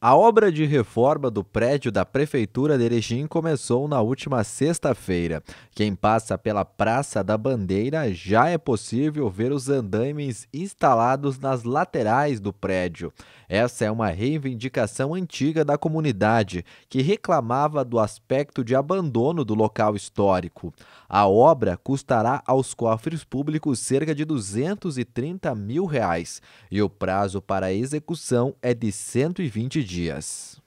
A obra de reforma do prédio da Prefeitura de Erechim começou na última sexta-feira. Quem passa pela Praça da Bandeira já é possível ver os andaimes instalados nas laterais do prédio. Essa é uma reivindicação antiga da comunidade, que reclamava do aspecto de abandono do local histórico. A obra custará aos cofres públicos cerca de 230 mil reais e o prazo para execução é de 120 dias dias.